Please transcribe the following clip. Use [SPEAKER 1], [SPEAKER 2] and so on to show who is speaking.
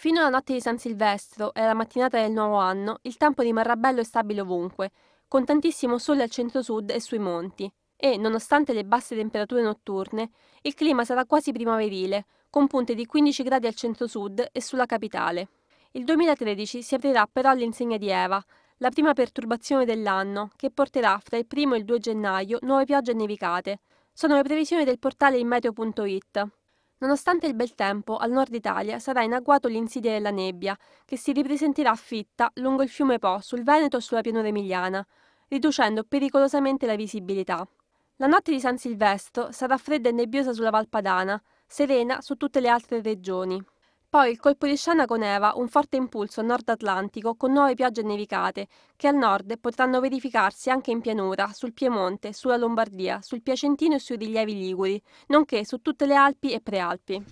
[SPEAKER 1] Fino alla notte di San Silvestro e alla mattinata del nuovo anno, il tempo di Marrabello è stabile ovunque, con tantissimo sole al centro-sud e sui monti. E, nonostante le basse temperature notturne, il clima sarà quasi primaverile, con punte di 15 gradi al centro-sud e sulla capitale. Il 2013 si aprirà però all'insegna di Eva, la prima perturbazione dell'anno, che porterà fra il 1 e il 2 gennaio nuove piogge e nevicate. Sono le previsioni del portale immeteo.it. Nonostante il bel tempo, al nord Italia sarà in agguato l'insidia della nebbia, che si ripresenterà fitta lungo il fiume Po, sul Veneto e sulla pianura emiliana, riducendo pericolosamente la visibilità. La notte di San Silvestro sarà fredda e nebbiosa sulla Valpadana, serena su tutte le altre regioni. Poi il colpo di scena con Eva, un forte impulso nord-atlantico con nuove piogge nevicate, che al nord potranno verificarsi anche in pianura, sul Piemonte, sulla Lombardia, sul Piacentino e sui rilievi liguri, nonché su tutte le Alpi e Prealpi.